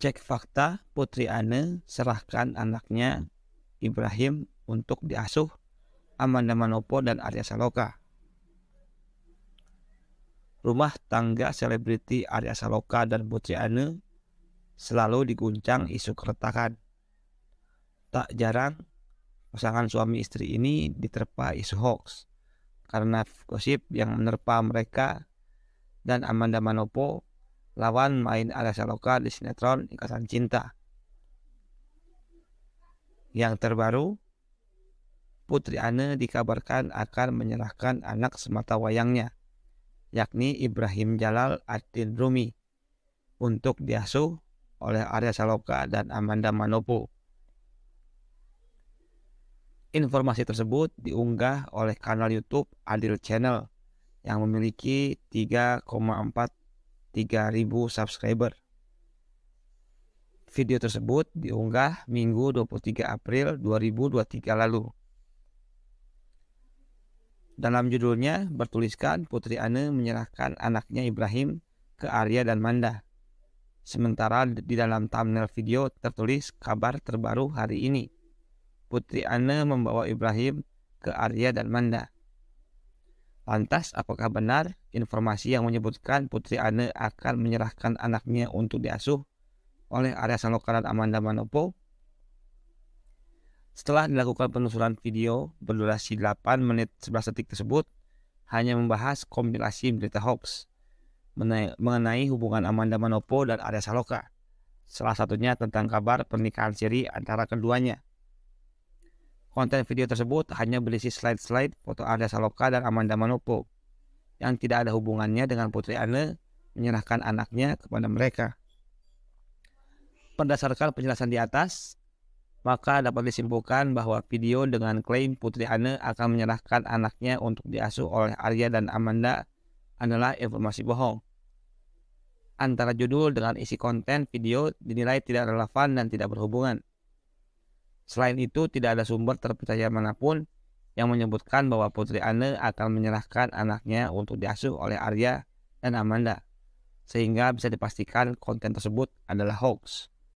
cek fakta Putri Ane serahkan anaknya Ibrahim untuk diasuh Amanda Manopo dan Arya Saloka. Rumah tangga selebriti Arya Saloka dan Putri Ane selalu diguncang isu keretakan. Tak jarang pasangan suami istri ini diterpa isu hoax karena gosip yang menerpa mereka dan Amanda Manopo lawan main Arya Saloka di sinetron Ikatan Cinta. Yang terbaru, Putri Anne dikabarkan akan menyerahkan anak semata wayangnya, yakni Ibrahim Jalal Adin Rumi, untuk diasuh oleh Arya Saloka dan Amanda Manopo. Informasi tersebut diunggah oleh kanal YouTube Adil Channel yang memiliki 3,4 3000 subscriber. Video tersebut diunggah Minggu 23 April 2023 lalu. Dalam judulnya bertuliskan Putri Ane menyerahkan anaknya Ibrahim ke Arya dan Manda. Sementara di dalam thumbnail video tertulis kabar terbaru hari ini. Putri Ane membawa Ibrahim ke Arya dan Manda. Lantas, apakah benar informasi yang menyebutkan Putri Anne akan menyerahkan anaknya untuk diasuh oleh Arya dan Amanda Manopo? Setelah dilakukan penelusuran video berdurasi 8 menit 11 detik tersebut, hanya membahas kompilasi berita hoax mengenai hubungan Amanda Manopo dan Arya Saloka. Salah satunya tentang kabar pernikahan siri antara keduanya. Konten video tersebut hanya berisi slide-slide foto Arya Saloka dan Amanda Manopo yang tidak ada hubungannya dengan putri Anne menyerahkan anaknya kepada mereka. Berdasarkan penjelasan di atas, maka dapat disimpulkan bahwa video dengan klaim Putri Anne akan menyerahkan anaknya untuk diasuh oleh Arya dan Amanda adalah informasi bohong. Antara judul dengan isi konten video dinilai tidak relevan dan tidak berhubungan. Selain itu, tidak ada sumber terpercaya manapun yang menyebutkan bahwa Putri Anne akan menyerahkan anaknya untuk diasuh oleh Arya dan Amanda, sehingga bisa dipastikan konten tersebut adalah hoax.